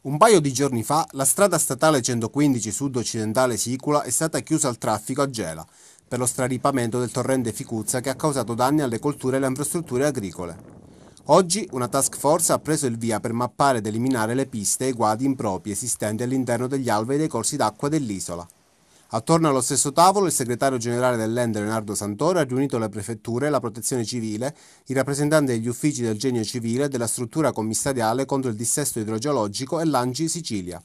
Un paio di giorni fa la strada statale 115 sud-occidentale Sicula è stata chiusa al traffico a Gela per lo straripamento del torrente Ficuzza che ha causato danni alle colture e alle infrastrutture agricole. Oggi una task force ha preso il via per mappare ed eliminare le piste e i guadi impropri esistenti all'interno degli alvei dei corsi d'acqua dell'isola. Attorno allo stesso tavolo il segretario generale dell'Ende Leonardo Santoro ha riunito le prefetture, la protezione civile, i rappresentanti degli uffici del genio civile, della struttura commissariale contro il dissesto idrogeologico e l'Angi Sicilia.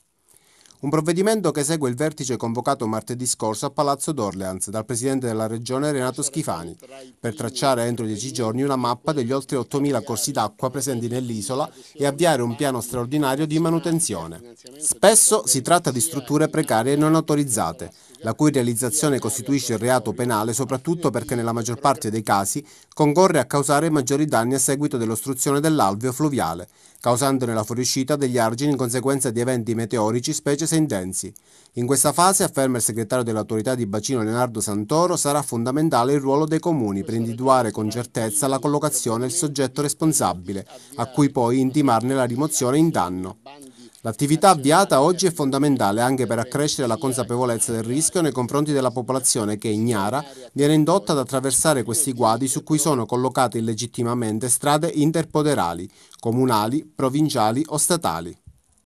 Un provvedimento che segue il vertice convocato martedì scorso a Palazzo d'Orleans dal presidente della regione Renato Schifani per tracciare entro dieci giorni una mappa degli oltre 8.000 corsi d'acqua presenti nell'isola e avviare un piano straordinario di manutenzione. Spesso si tratta di strutture precarie e non autorizzate la cui realizzazione costituisce il reato penale soprattutto perché nella maggior parte dei casi concorre a causare maggiori danni a seguito dell'ostruzione dell'alveo fluviale, causandone la fuoriuscita degli argini in conseguenza di eventi meteorici specie se intensi. In questa fase, afferma il segretario dell'autorità di bacino Leonardo Santoro, sarà fondamentale il ruolo dei comuni per individuare con certezza la collocazione e il soggetto responsabile, a cui poi intimarne la rimozione in danno. L'attività avviata oggi è fondamentale anche per accrescere la consapevolezza del rischio nei confronti della popolazione che, ignara, viene indotta ad attraversare questi guadi su cui sono collocate illegittimamente strade interpoderali, comunali, provinciali o statali.